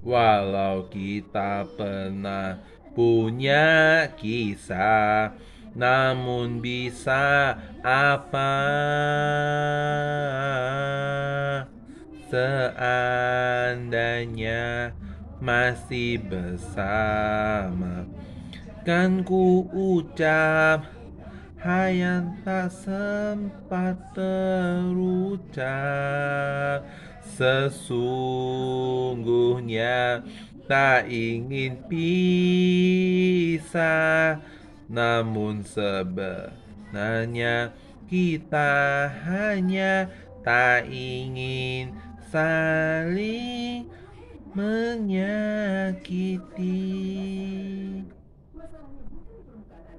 Walau kita pernah punya kisah, namun bisa apa seandainya masih bersama? Kan ku ucap Hayan tak sempat terucap Sesungguhnya tak ingin pisah Namun sebenarnya kita hanya tak ingin saling menyakiti